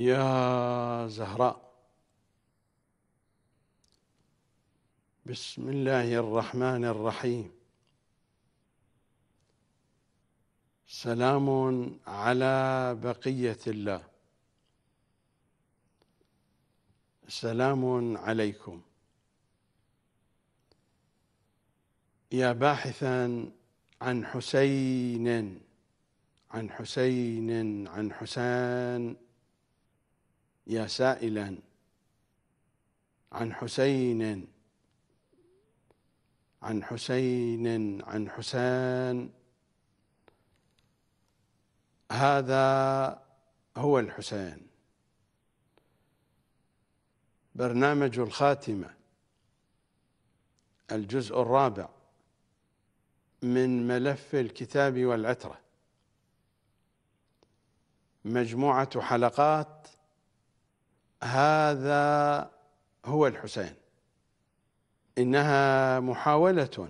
يا زهراء بسم الله الرحمن الرحيم سلام على بقيه الله سلام عليكم يا باحثا عن حسين عن حسين عن حسين يا سائلا عن حسين عن حسين عن حسين هذا هو الحسين برنامج الخاتمه الجزء الرابع من ملف الكتاب والعتره مجموعه حلقات هذا هو الحسين إنها محاولة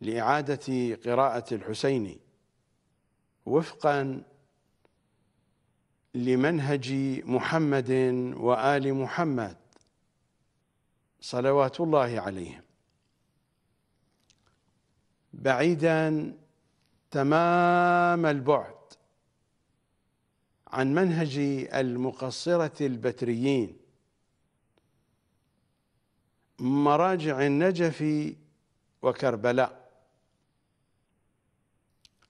لإعادة قراءة الحسين وفقا لمنهج محمد وآل محمد صلوات الله عليهم بعيدا تمام البعد عن منهج المقصرة البتريين مراجع النجف وكربلاء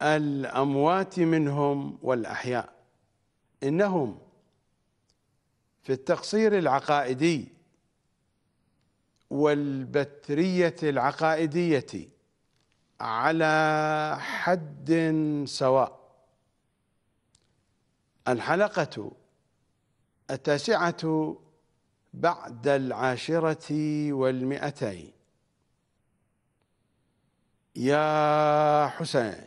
الأموات منهم والأحياء إنهم في التقصير العقائدي والبترية العقائدية على حد سواء الحلقة التاسعة بعد العاشرة والمئتين يا حسين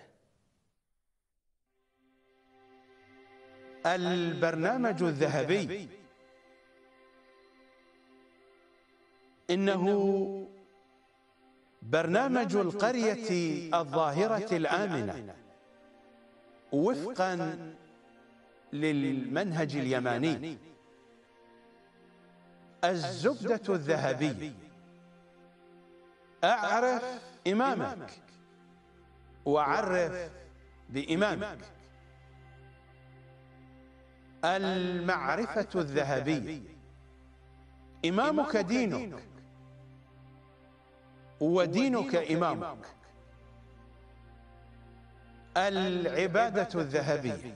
البرنامج الذهبي إنه برنامج القرية الظاهرة الآمنة وفقاً للمنهج اليماني الزبدة الذهبية أعرف إمامك وعرف بإمامك المعرفة الذهبية إمامك دينك ودينك إمامك العبادة الذهبية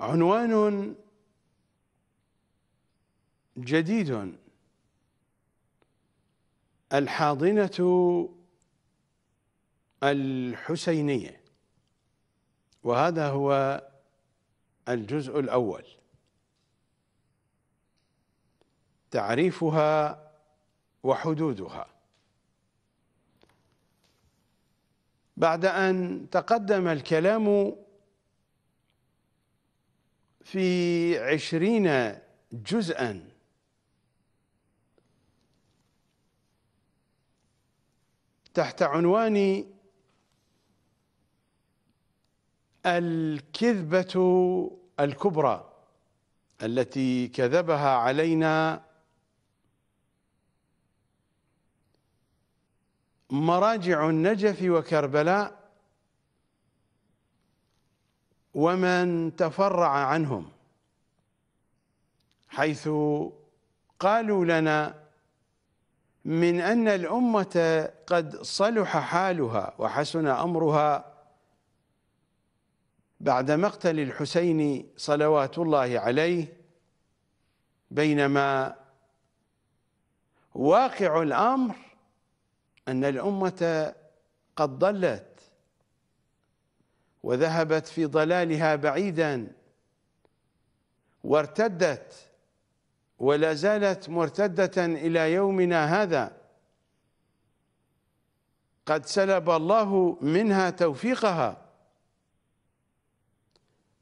عنوان جديد الحاضنة الحسينية وهذا هو الجزء الأول تعريفها وحدودها بعد أن تقدم الكلام في عشرين جزءا تحت عنوان الكذبة الكبرى التي كذبها علينا مراجع النجف وكربلاء ومن تفرع عنهم حيث قالوا لنا من أن الأمة قد صلح حالها وحسن أمرها بعد مقتل الحسين صلوات الله عليه بينما واقع الأمر أن الأمة قد ضلت وذهبت في ضلالها بعيدا وارتدت ولا زالت مرتدة إلى يومنا هذا قد سلب الله منها توفيقها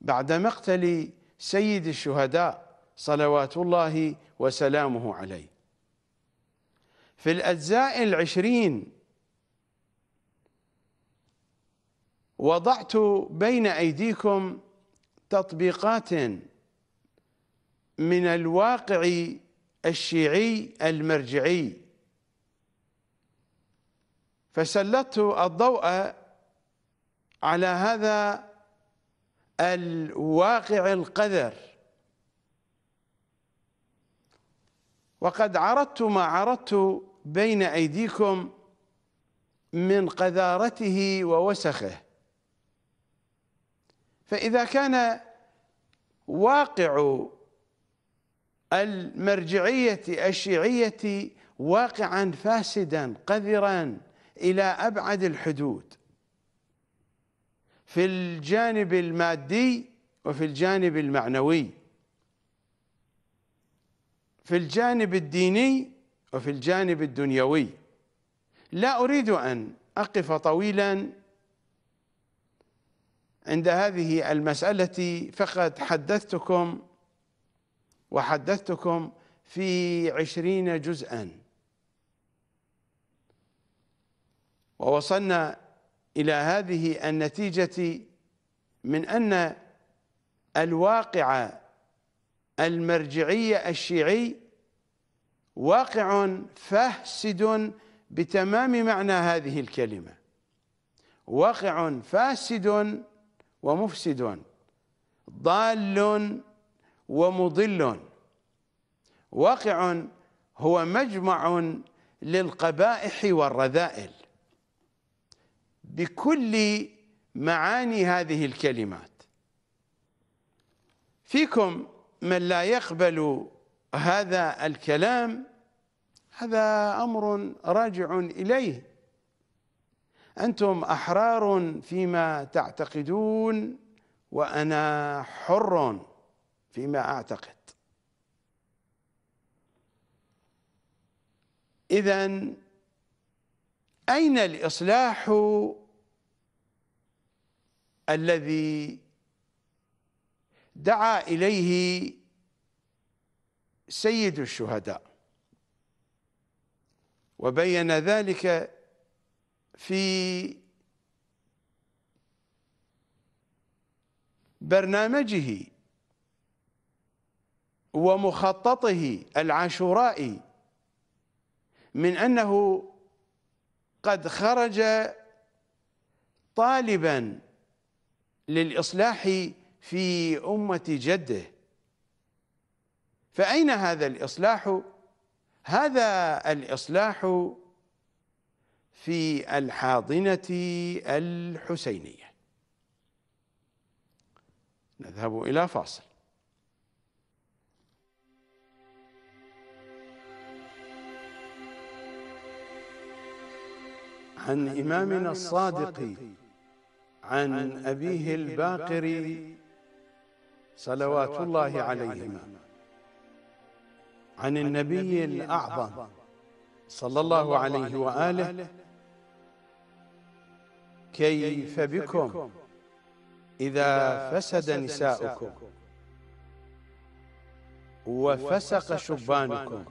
بعد مقتل سيد الشهداء صلوات الله وسلامه عليه في الأجزاء العشرين وضعت بين أيديكم تطبيقات من الواقع الشيعي المرجعي فسلطت الضوء على هذا الواقع القذر وقد عرضت ما عرضت بين أيديكم من قذارته ووسخه فإذا كان واقع المرجعية الشيعية واقعا فاسدا قذرا إلى أبعد الحدود في الجانب المادي وفي الجانب المعنوي في الجانب الديني وفي الجانب الدنيوي لا أريد أن أقف طويلا عند هذه المسألة فقد حدثتكم وحدثتكم في عشرين جزءا ووصلنا إلى هذه النتيجة من أن الواقع المرجعي الشيعي واقع فاسد بتمام معنى هذه الكلمة واقع فاسد ومفسد ضال ومضل واقع هو مجمع للقبائح والرذائل بكل معاني هذه الكلمات فيكم من لا يقبل هذا الكلام هذا امر راجع اليه انتم احرار فيما تعتقدون وانا حر فيما اعتقد اذا اين الاصلاح الذي دعا اليه سيد الشهداء وبين ذلك في برنامجه ومخططه العاشورائي من انه قد خرج طالبا للاصلاح في امه جده فاين هذا الاصلاح هذا الاصلاح في الحاضنة الحسينية نذهب إلى فاصل عن إمامنا الصادق عن أبيه الباقر صلوات الله عليهما عن النبي الأعظم صلى الله عليه وآله كيف بكم إذا فسد نساؤكم وفسق شبانكم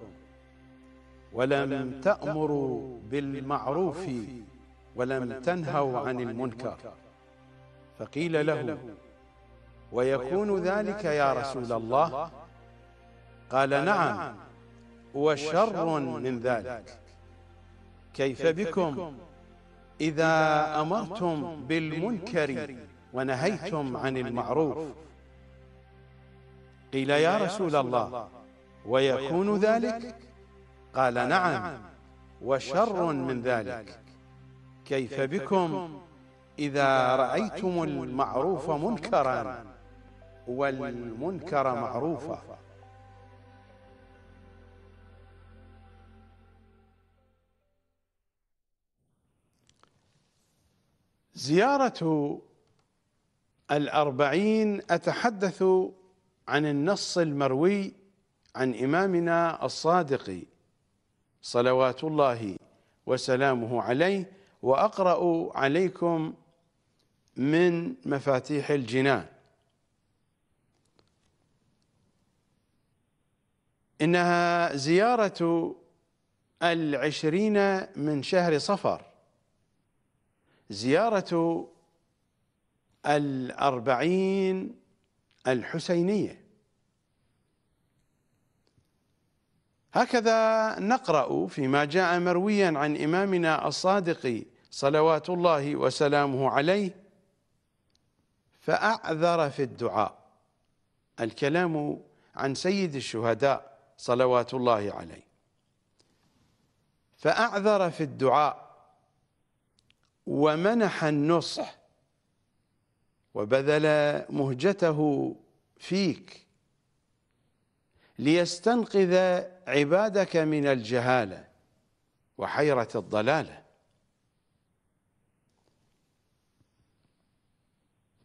ولم تأمروا بالمعروف ولم تنهوا عن المنكر فقيل له ويكون ذلك يا رسول الله قال نعم وشر من ذلك كيف بكم إذا أمرتم بالمنكر ونهيتم عن المعروف قيل يا رسول الله ويكون ذلك قال نعم, نعم. وشر من ذلك كيف بكم إذا رأيتم المعروف منكرا والمنكر معروفا زيارة الأربعين أتحدث عن النص المروي عن إمامنا الصادق صلوات الله وسلامه عليه وأقرأ عليكم من مفاتيح الجنان إنها زيارة العشرين من شهر صفر زيارة الأربعين الحسينية هكذا نقرأ فيما جاء مرويا عن إمامنا الصادق صلوات الله وسلامه عليه فأعذر في الدعاء الكلام عن سيد الشهداء صلوات الله عليه فأعذر في الدعاء ومنح النصح وبذل مهجته فيك ليستنقذ عبادك من الجهاله وحيره الضلاله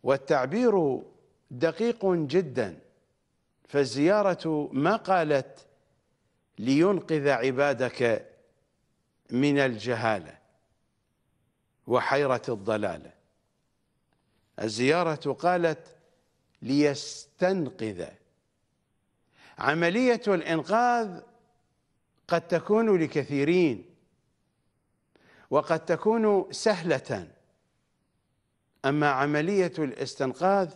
والتعبير دقيق جدا فالزياره ما قالت لينقذ عبادك من الجهاله وحيرة الضلالة الزيارة قالت ليستنقذ عملية الإنقاذ قد تكون لكثيرين وقد تكون سهلة أما عملية الاستنقاذ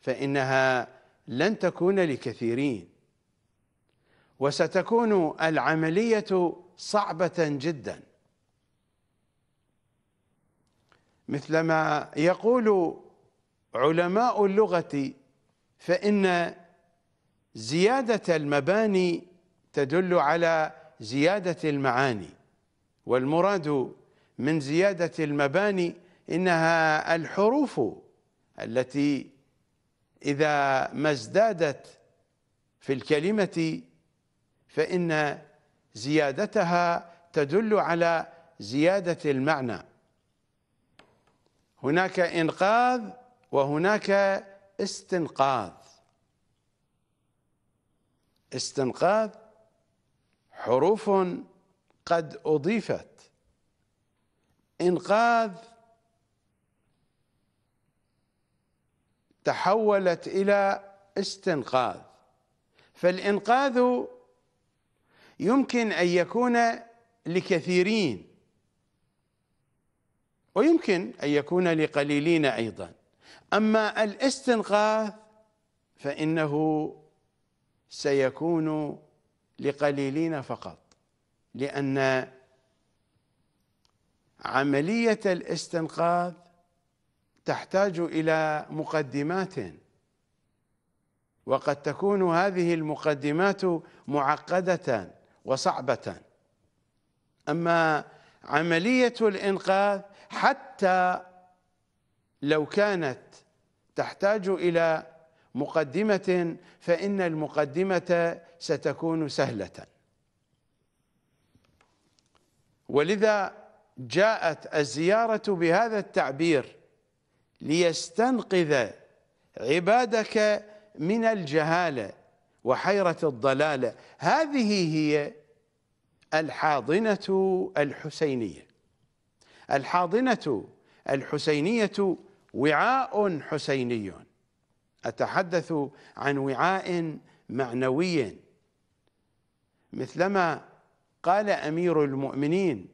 فإنها لن تكون لكثيرين وستكون العملية صعبة جداً مثلما يقول علماء اللغة فإن زيادة المباني تدل على زيادة المعاني والمراد من زيادة المباني إنها الحروف التي إذا ما ازدادت في الكلمة فإن زيادتها تدل على زيادة المعنى هناك إنقاذ وهناك استنقاذ استنقاذ حروف قد أضيفت إنقاذ تحولت إلى استنقاذ فالإنقاذ يمكن أن يكون لكثيرين ويمكن أن يكون لقليلين أيضا أما الاستنقاذ فإنه سيكون لقليلين فقط لأن عملية الاستنقاذ تحتاج إلى مقدمات وقد تكون هذه المقدمات معقدة وصعبة أما عملية الإنقاذ حتى لو كانت تحتاج إلى مقدمة فإن المقدمة ستكون سهلة ولذا جاءت الزيارة بهذا التعبير ليستنقذ عبادك من الجهالة وحيرة الضلالة هذه هي الحاضنة الحسينية الحاضنة الحسينية وعاء حسيني أتحدث عن وعاء معنوي مثلما قال أمير المؤمنين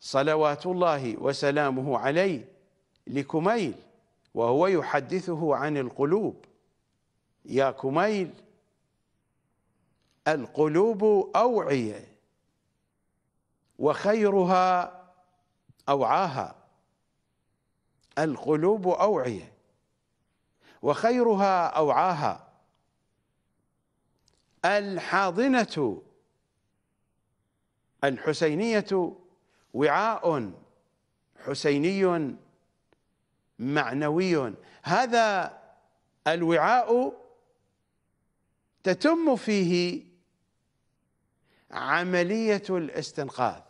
صلوات الله وسلامه عليه لكميل وهو يحدثه عن القلوب يا كميل القلوب أوعية وخيرها اوعاها القلوب اوعيه وخيرها اوعاها الحاضنه الحسينيه وعاء حسيني معنوي هذا الوعاء تتم فيه عملية الاستنقاذ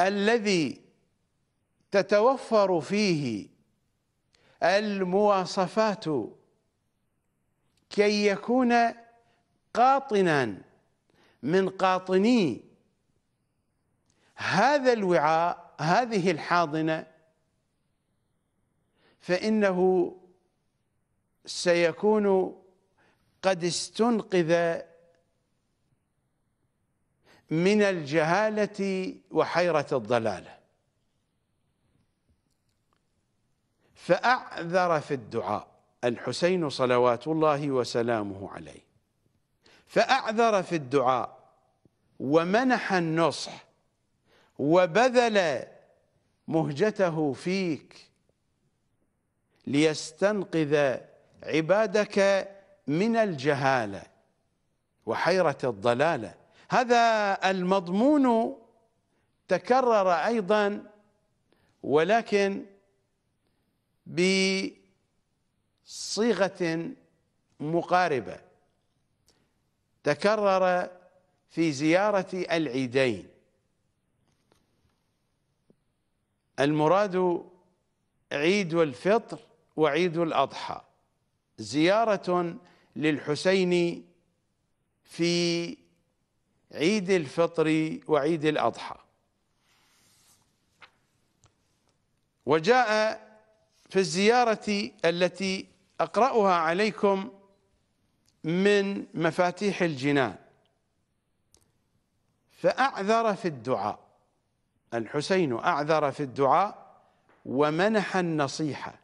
الذي تتوفر فيه المواصفات كي يكون قاطنا من قاطني هذا الوعاء هذه الحاضنه فانه سيكون قد استنقذ من الجهالة وحيرة الضلالة فأعذر في الدعاء الحسين صلوات الله وسلامه عليه فأعذر في الدعاء ومنح النصح وبذل مهجته فيك ليستنقذ عبادك من الجهاله وحيره الضلاله هذا المضمون تكرر ايضا ولكن بصيغه مقاربه تكرر في زياره العيدين المراد عيد الفطر وعيد الاضحى زياره للحسين في عيد الفطر وعيد الأضحى وجاء في الزيارة التي أقرأها عليكم من مفاتيح الجنان فأعذر في الدعاء الحسين أعذر في الدعاء ومنح النصيحة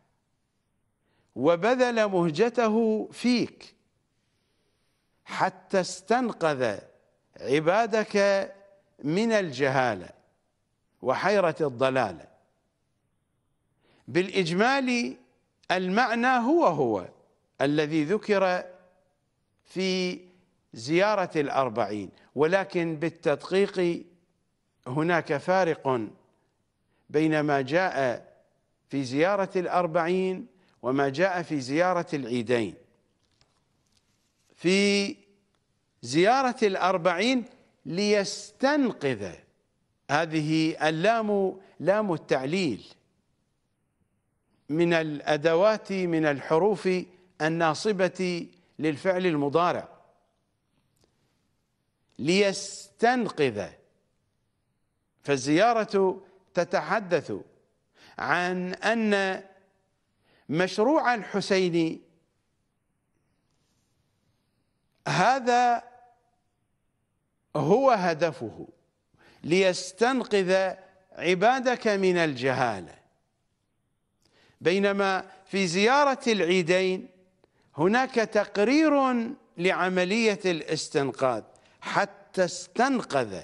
وبذل مهجته فيك حتى استنقذ عبادك من الجهاله وحيره الضلاله بالاجمال المعنى هو هو الذي ذكر في زياره الاربعين ولكن بالتدقيق هناك فارق بين ما جاء في زياره الاربعين وما جاء في زياره العيدين في زيارة الأربعين ليستنقذ هذه اللام لام التعليل من الأدوات من الحروف الناصبة للفعل المضارع ليستنقذ فالزيارة تتحدث عن أن مشروع الحسين هذا هو هدفه ليستنقذ عبادك من الجهالة بينما في زيارة العيدين هناك تقرير لعملية الاستنقاذ حتى استنقذ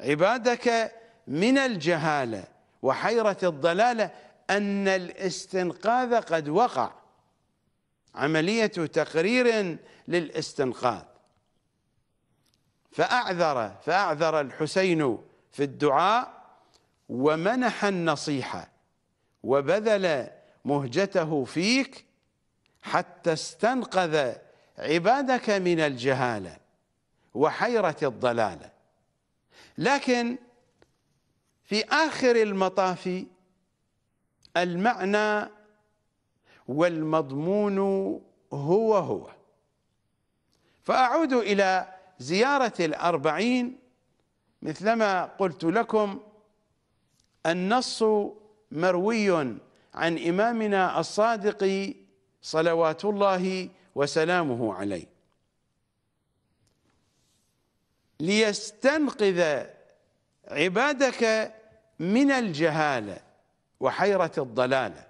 عبادك من الجهالة وحيرة الضلالة أن الاستنقاذ قد وقع عملية تقرير للاستنقاذ فأعذر فأعذر الحسين في الدعاء ومنح النصيحة وبذل مهجته فيك حتى استنقذ عبادك من الجهالة وحيرة الضلالة لكن في آخر المطاف المعنى والمضمون هو هو فأعود إلى زيارة الأربعين مثلما قلت لكم النص مروي عن إمامنا الصادق صلوات الله وسلامه عليه ليستنقذ عبادك من الجهالة وحيرة الضلالة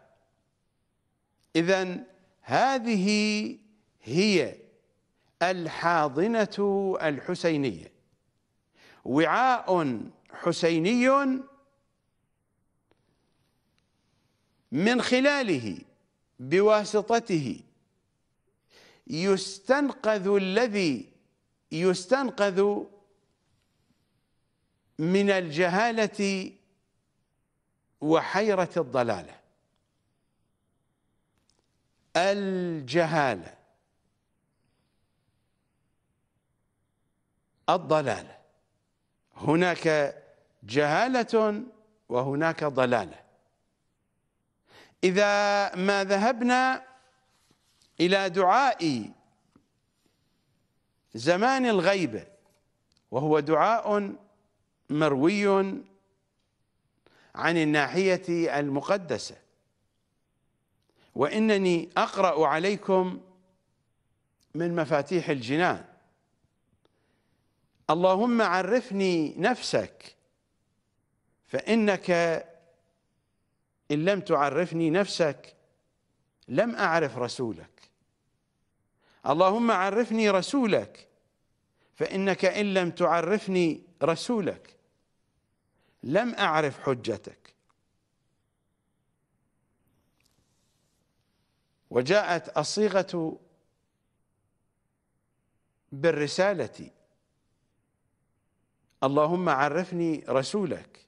إذا هذه هي الحاضنة الحسينية وعاء حسيني من خلاله بواسطته يستنقذ الذي يستنقذ من الجهالة وحيرة الضلالة الجهاله الضلالة هناك جهالة وهناك ضلالة إذا ما ذهبنا إلى دعاء زمان الغيبة وهو دعاء مروي عن الناحية المقدسة وإنني أقرأ عليكم من مفاتيح الجنان اللهم عرفني نفسك فإنك إن لم تعرفني نفسك لم أعرف رسولك اللهم عرفني رسولك فإنك إن لم تعرفني رسولك لم أعرف حجتك وجاءت الصيغة بالرسالة اللهم عرفني رسولك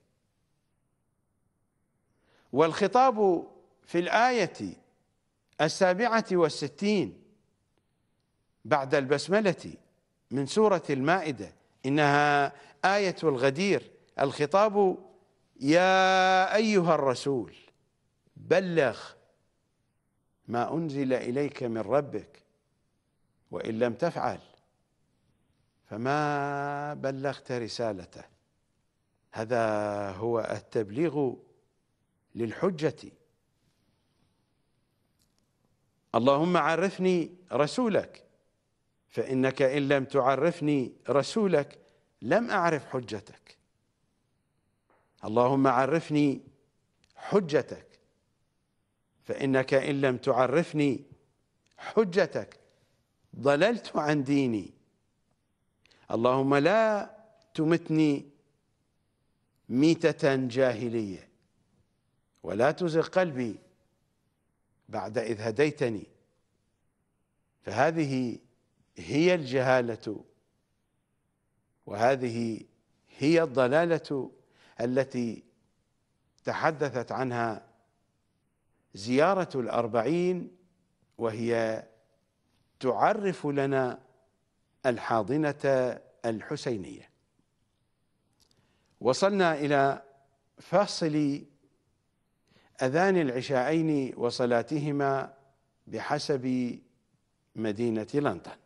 والخطاب في الآية السابعة والستين بعد البسملة من سورة المائدة إنها آية الغدير الخطاب يا أيها الرسول بلغ ما أنزل إليك من ربك وإن لم تفعل فما بلغت رسالته هذا هو التبليغ للحجه اللهم عرفني رسولك فانك ان لم تعرفني رسولك لم اعرف حجتك اللهم عرفني حجتك فانك ان لم تعرفني حجتك ضللت عن ديني اللهم لا تمتني ميتة جاهلية ولا تزغ قلبي بعد إذ هديتني فهذه هي الجهالة وهذه هي الضلالة التي تحدثت عنها زيارة الأربعين وهي تعرف لنا الحاضنة الحسينية وصلنا إلى فاصل أذان العشاءين وصلاتهما بحسب مدينة لندن